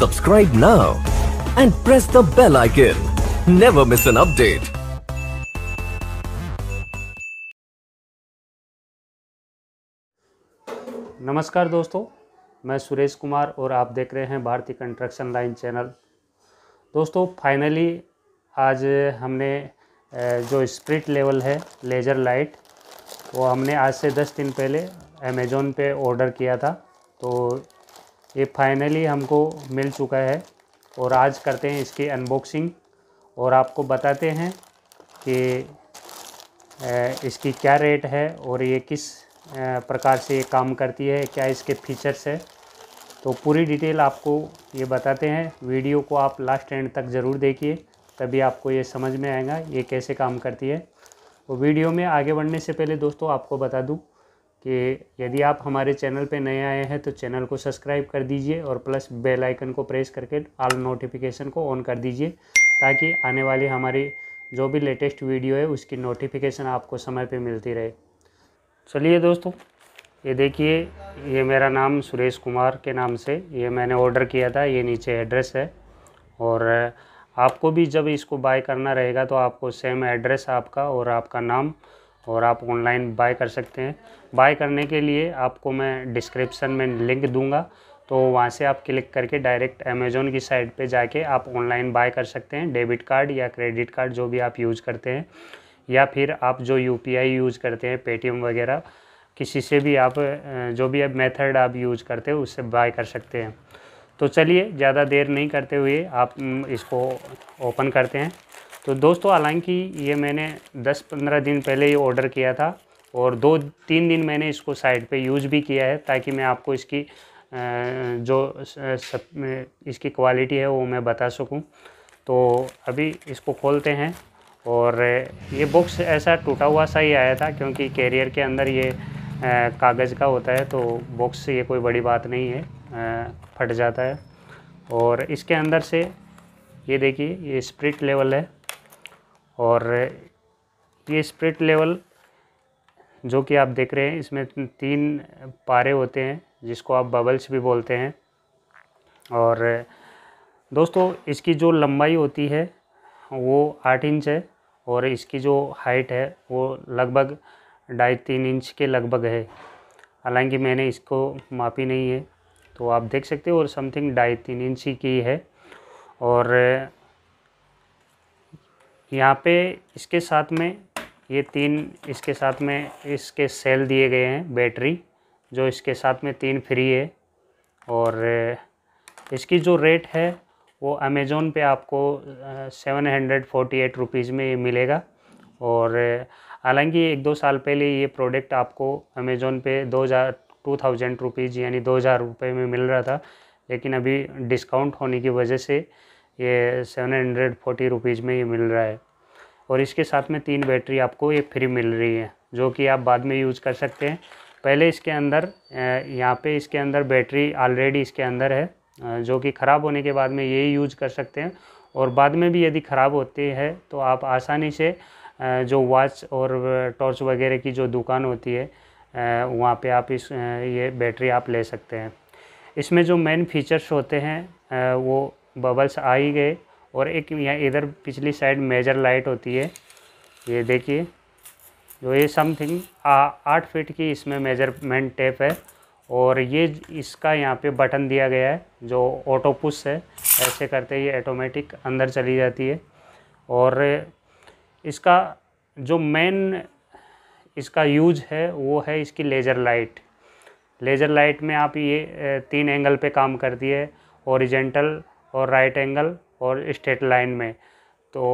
Subscribe now and press the bell icon. Never miss an update. नमस्कार दोस्तों मैं सुरेश कुमार और आप देख रहे हैं भारतीय कंस्ट्रक्शन लाइन चैनल दोस्तों फाइनली आज हमने जो स्प्रिट लेवल है लेज़र लाइट वो हमने आज से दस दिन पहले अमेज़ोन पे ऑर्डर किया था तो ये फाइनली हमको मिल चुका है और आज करते हैं इसकी अनबॉक्सिंग और आपको बताते हैं कि इसकी क्या रेट है और ये किस प्रकार से ये काम करती है क्या इसके फीचर्स है तो पूरी डिटेल आपको ये बताते हैं वीडियो को आप लास्ट एंड तक ज़रूर देखिए तभी आपको ये समझ में आएगा ये कैसे काम करती है तो वीडियो में आगे बढ़ने से पहले दोस्तों आपको बता दूँ कि यदि आप हमारे चैनल पे नए आए हैं तो चैनल को सब्सक्राइब कर दीजिए और प्लस बेल आइकन को प्रेस करके ऑल नोटिफिकेशन को ऑन कर दीजिए ताकि आने वाली हमारी जो भी लेटेस्ट वीडियो है उसकी नोटिफिकेशन आपको समय पे मिलती रहे चलिए दोस्तों ये देखिए ये मेरा नाम सुरेश कुमार के नाम से ये मैंने ऑर्डर किया था ये नीचे एड्रेस है और आपको भी जब इसको बाय करना रहेगा तो आपको सेम एड्रेस आपका और आपका नाम और आप ऑनलाइन बाय कर सकते हैं बाय करने के लिए आपको मैं डिस्क्रिप्सन में लिंक दूंगा तो वहाँ से आप क्लिक करके डायरेक्ट अमेज़ोन की साइट पे जाके आप ऑनलाइन बाय कर सकते हैं डेबिट कार्ड या क्रेडिट कार्ड जो भी आप यूज़ करते हैं या फिर आप जो यू यूज़ करते हैं पेटीएम वगैरह किसी से भी आप जो भी आप मेथड आप यूज़ करते हो उससे बाय कर सकते हैं तो चलिए ज़्यादा देर नहीं करते हुए आप इसको ओपन करते हैं तो दोस्तों हालांकि ये मैंने 10-15 दिन पहले ही ऑर्डर किया था और दो तीन दिन मैंने इसको साइड पे यूज़ भी किया है ताकि मैं आपको इसकी जो सब इसकी क्वालिटी है वो मैं बता सकूं तो अभी इसको खोलते हैं और ये बॉक्स ऐसा टूटा हुआ सा ही आया था क्योंकि कैरियर के अंदर ये कागज़ का होता है तो बॉक्स ये कोई बड़ी बात नहीं है फट जाता है और इसके अंदर से ये देखिए ये स्प्रिट लेवल है और ये स्प्रिट लेवल जो कि आप देख रहे हैं इसमें तीन पारे होते हैं जिसको आप बबल्स भी बोलते हैं और दोस्तों इसकी जो लंबाई होती है वो आठ इंच है और इसकी जो हाइट है वो लगभग ढाई तीन इंच के लगभग है हालांकि मैंने इसको मापी नहीं है तो आप देख सकते हो और समथिंग ढाई तीन इंच की है और यहाँ पे इसके साथ में ये तीन इसके साथ में इसके सेल दिए गए हैं बैटरी जो इसके साथ में तीन फ्री है और इसकी जो रेट है वो अमेज़ोन पे आपको seven hundred forty eight rupees में ये मिलेगा और हालांकि एक दो साल पहले ये प्रोडक्ट आपको अमेज़ोन पे दो हज़ार टू थाउजेंड रुपीज़ यानी दो हज़ार रुपये में मिल रहा था लेकिन अभी डिस्काउंट होने की वजह से ये सेवन हंड्रेड फोर्टी रुपीज़ में ये मिल रहा है और इसके साथ में तीन बैटरी आपको ये फ्री मिल रही है जो कि आप बाद में यूज़ कर सकते हैं पहले इसके अंदर यहाँ पे इसके अंदर बैटरी ऑलरेडी इसके अंदर है जो कि ख़राब होने के बाद में यही यूज कर सकते हैं और बाद में भी यदि ख़राब होती है तो आप आसानी से जो वॉच और टॉर्च वगैरह की जो दुकान होती है वहाँ पे आप इस ये बैटरी आप ले सकते हैं इसमें जो मेन फीचर्स होते हैं वो बबल्स आ ही गए और एक यहाँ इधर पिछली साइड मेजर लाइट होती है ये देखिए जो ये समथिंग आठ फीट की इसमें मेजरमेंट टेप है और ये इसका यहाँ पे बटन दिया गया है जो ऑटो पुश है ऐसे करते ही ऑटोमेटिक अंदर चली जाती है और इसका जो मेन इसका यूज है वो है इसकी लेज़र लाइट लेज़र लाइट में आप ये तीन एंगल पे काम करती है ओरिजेंटल और राइट एंगल और स्ट्रेट लाइन में तो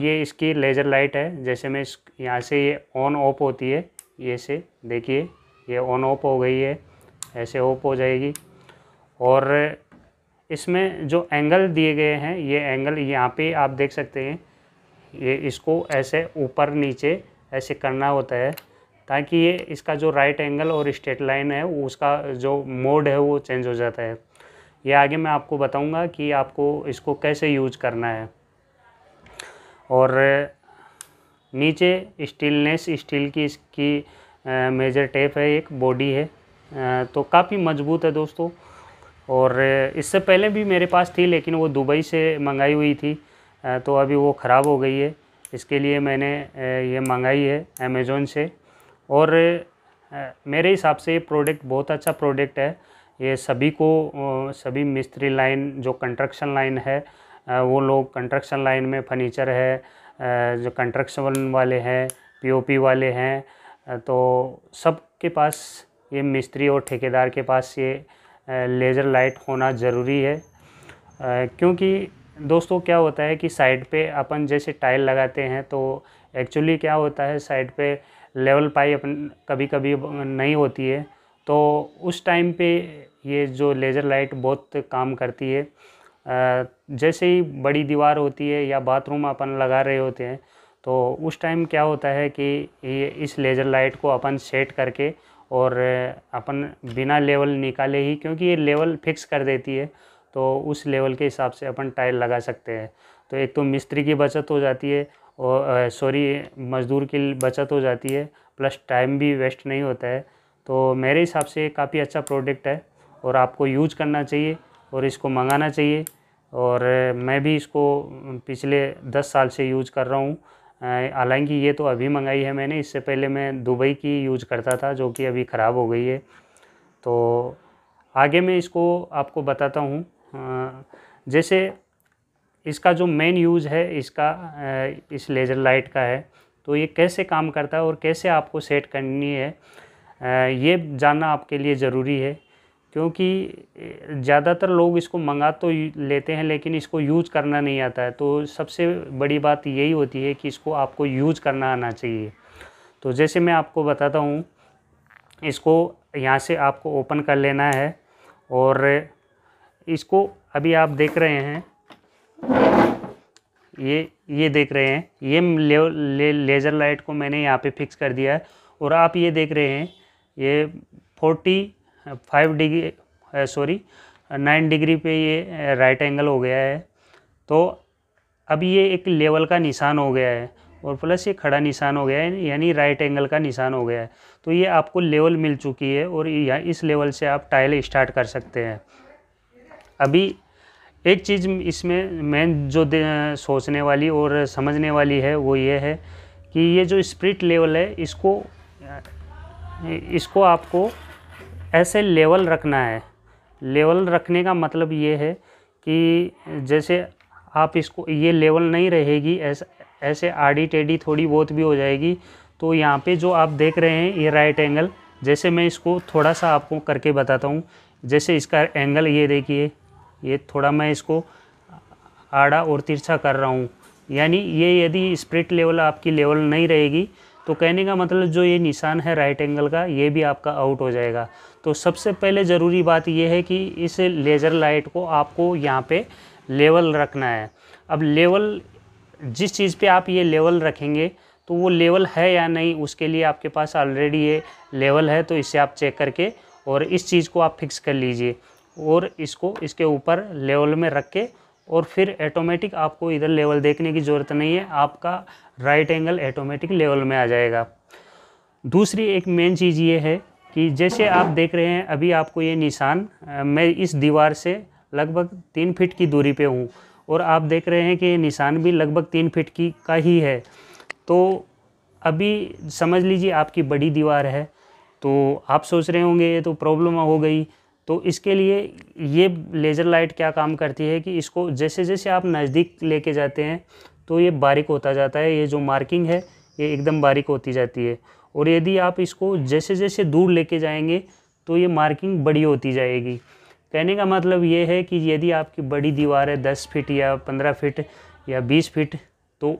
ये इसकी लेज़र लाइट है जैसे मैं इस यहाँ से ये ऑन ऑफ होती है ये से देखिए ये ऑन ऑफ हो गई है ऐसे ऑफ हो जाएगी और इसमें जो एंगल दिए गए हैं ये एंगल यहाँ पे आप देख सकते हैं ये इसको ऐसे ऊपर नीचे ऐसे करना होता है ताकि ये इसका जो राइट एंगल और स्ट्रेट लाइन है उसका जो मोड है वो चेंज हो जाता है ये आगे मैं आपको बताऊंगा कि आपको इसको कैसे यूज करना है और नीचे स्टीलनेस स्टील की इसकी मेजर टेप है एक बॉडी है तो काफ़ी मजबूत है दोस्तों और इससे पहले भी मेरे पास थी लेकिन वो दुबई से मंगाई हुई थी तो अभी वो ख़राब हो गई है इसके लिए मैंने ये मंगाई है अमेज़ोन से और मेरे हिसाब से ये प्रोडक्ट बहुत अच्छा प्रोडक्ट है ये सभी को सभी मिस्त्री लाइन जो कंस्ट्रक्शन लाइन है वो लोग कंस्ट्रक्शन लाइन में फर्नीचर है जो कंस्ट्रक्शन वाले हैं पीओपी वाले हैं तो सब के पास ये मिस्त्री और ठेकेदार के पास ये लेज़र लाइट होना ज़रूरी है क्योंकि दोस्तों क्या होता है कि साइड पे अपन जैसे टाइल लगाते हैं तो एक्चुअली क्या होता है साइड पे लेवल पाई अपन कभी कभी नहीं होती है तो उस टाइम पे ये जो लेज़र लाइट बहुत काम करती है जैसे ही बड़ी दीवार होती है या बाथरूम अपन लगा रहे होते हैं तो उस टाइम क्या होता है कि ये इस लेज़र लाइट को अपन सेट करके और अपन बिना लेवल निकाले ही क्योंकि ये लेवल फिक्स कर देती है तो उस लेवल के हिसाब से अपन टाइल लगा सकते हैं तो एक तो मिस्त्री की बचत हो जाती है और सॉरी मज़दूर की बचत हो जाती है प्लस टाइम भी वेस्ट नहीं होता है तो मेरे हिसाब से काफ़ी अच्छा प्रोडक्ट है और आपको यूज करना चाहिए और इसको मंगाना चाहिए और मैं भी इसको पिछले दस साल से यूज कर रहा हूँ हालांकि ये तो अभी मंगाई है मैंने इससे पहले मैं दुबई की यूज करता था जो कि अभी ख़राब हो गई है तो आगे मैं इसको आपको बताता हूँ जैसे इसका जो मेन यूज़ है इसका इस लेज़र लाइट का है तो ये कैसे काम करता है और कैसे आपको सेट करनी है ये जानना आपके लिए ज़रूरी है क्योंकि ज़्यादातर लोग इसको मंगा तो लेते हैं लेकिन इसको यूज़ करना नहीं आता है तो सबसे बड़ी बात यही होती है कि इसको आपको यूज़ करना आना चाहिए तो जैसे मैं आपको बताता हूँ इसको यहाँ से आपको ओपन कर लेना है और इसको अभी आप देख रहे हैं ये ये देख रहे हैं ये ले, ले, लेज़र लाइट को मैंने यहाँ पे फिक्स कर दिया है और आप ये देख रहे हैं ये forty five degree sorry nine degree पे ये राइट एंगल हो गया है तो अब ये एक लेवल का निशान हो गया है और प्लस ये खड़ा निशान हो गया है यानी राइट एंगल का निशान हो गया है तो ये आपको लेवल मिल चुकी है और यहाँ इस लेवल से आप टाइल स्टार्ट कर सकते हैं अभी एक चीज़ इसमें मेन जो सोचने वाली और समझने वाली है वो ये है कि ये जो स्प्रिट लेवल है इसको इसको आपको ऐसे लेवल रखना है लेवल रखने का मतलब ये है कि जैसे आप इसको ये लेवल नहीं रहेगी ऐसा ऐसे आड़ी टेढ़ी थोड़ी बहुत भी हो जाएगी तो यहाँ पे जो आप देख रहे हैं ये राइट एंगल जैसे मैं इसको थोड़ा सा आपको करके बताता हूँ जैसे इसका एंगल ये देखिए ये थोड़ा मैं इसको आड़ा और तिरछा कर रहा हूँ यानी ये यदि स्प्रिट लेवल आपकी लेवल नहीं रहेगी तो कहने का मतलब जो ये निशान है राइट एंगल का ये भी आपका आउट हो जाएगा तो सबसे पहले ज़रूरी बात यह है कि इस लेज़र लाइट को आपको यहाँ पे लेवल रखना है अब लेवल जिस चीज़ पे आप ये लेवल रखेंगे तो वो लेवल है या नहीं उसके लिए आपके पास ऑलरेडी ये लेवल है तो इसे आप चेक करके और इस चीज़ को आप फिक्स कर लीजिए और इसको इसके ऊपर लेवल में रख के और फिर ऐटोमेटिक आपको इधर लेवल देखने की ज़रूरत नहीं है आपका राइट एंगल ऐटोमेटिक लेवल में आ जाएगा दूसरी एक मेन चीज़ ये है कि जैसे आप देख रहे हैं अभी आपको ये निशान मैं इस दीवार से लगभग तीन फिट की दूरी पे हूँ और आप देख रहे हैं कि ये निशान भी लगभग तीन फिट की का ही है तो अभी समझ लीजिए आपकी बड़ी दीवार है तो आप सोच रहे होंगे ये तो प्रॉब्लम हो गई तो इसके लिए ये लेज़र लाइट क्या काम करती है कि इसको जैसे जैसे आप नज़दीक लेके जाते हैं तो ये बारीक होता जाता है ये जो मार्किंग है ये एकदम बारीक होती जाती है और यदि आप इसको जैसे जैसे दूर लेके जाएंगे तो ये मार्किंग बड़ी होती जाएगी कहने का मतलब ये है कि यदि आपकी बड़ी दीवार है दस फिट या पंद्रह फिट या बीस फिट तो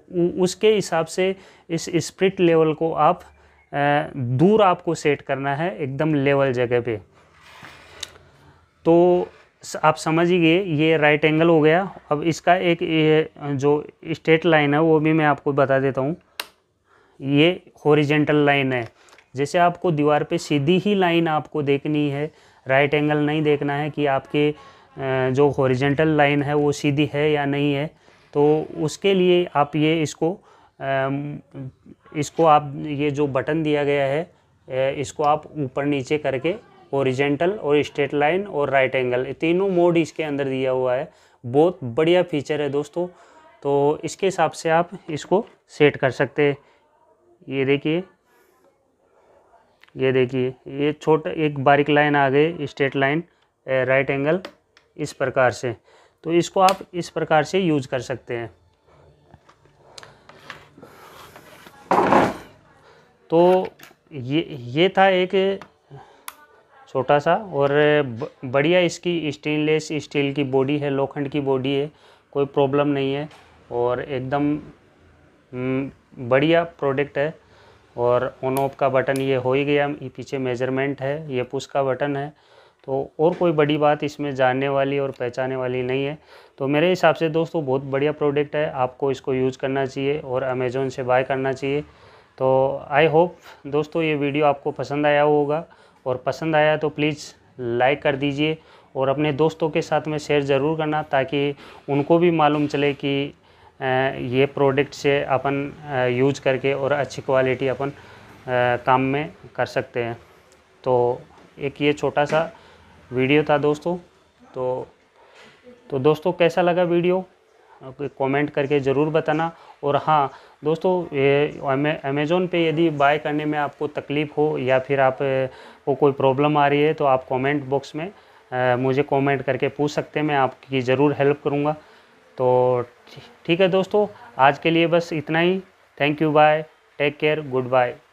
उसके हिसाब से इस स्प्रिट लेवल को आप दूर आपको सेट करना है एकदम लेवल जगह पर तो आप समझिए ये राइट एंगल हो गया अब इसका एक ये जो स्ट्रेट लाइन है वो भी मैं आपको बता देता हूँ ये हॉरिजेंटल लाइन है जैसे आपको दीवार पे सीधी ही लाइन आपको देखनी है राइट एंगल नहीं देखना है कि आपके जो हॉरिजेंटल लाइन है वो सीधी है या नहीं है तो उसके लिए आप ये इसको इसको आप ये जो बटन दिया गया है इसको आप ऊपर नीचे करके ओरिजेंटल और स्ट्रेट लाइन और राइट एंगल तीनों मोड इसके अंदर दिया हुआ है बहुत बढ़िया फीचर है दोस्तों तो इसके हिसाब से आप इसको सेट कर सकते हैं ये देखिए ये देखिए ये छोटा एक बारीक लाइन आ गई स्ट्रेट लाइन राइट एंगल इस प्रकार से तो इसको आप इस प्रकार से यूज कर सकते हैं तो ये ये था एक छोटा सा और बढ़िया इसकी स्टेनलेस स्टील की बॉडी है लोखंड की बॉडी है कोई प्रॉब्लम नहीं है और एकदम हम्म, बढ़िया प्रोडक्ट है और ऑन ऑफ का बटन ये हो ही गया ये पीछे मेजरमेंट है ये पुश का बटन है तो और कोई बड़ी बात इसमें जानने वाली और पहचाने वाली नहीं है तो मेरे हिसाब से दोस्तों बहुत बढ़िया प्रोडक्ट है आपको इसको यूज़ करना चाहिए और अमेज़ोन से बाय करना चाहिए तो आई होप दोस्तों ये वीडियो आपको पसंद आया होगा और पसंद आया तो प्लीज़ लाइक कर दीजिए और अपने दोस्तों के साथ में शेयर ज़रूर करना ताकि उनको भी मालूम चले कि ये प्रोडक्ट से अपन यूज करके और अच्छी क्वालिटी अपन काम में कर सकते हैं तो एक ये छोटा सा वीडियो था दोस्तों तो तो दोस्तों कैसा लगा वीडियो कमेंट करके ज़रूर बताना और हाँ दोस्तों अमेज़ोन पे यदि बाय करने में आपको तकलीफ़ हो या फिर आप को कोई प्रॉब्लम आ रही है तो आप कमेंट बॉक्स में आ, मुझे कमेंट करके पूछ सकते हैं मैं आपकी ज़रूर हेल्प करूँगा तो ठीक है दोस्तों आज के लिए बस इतना ही thank you bye take care good bye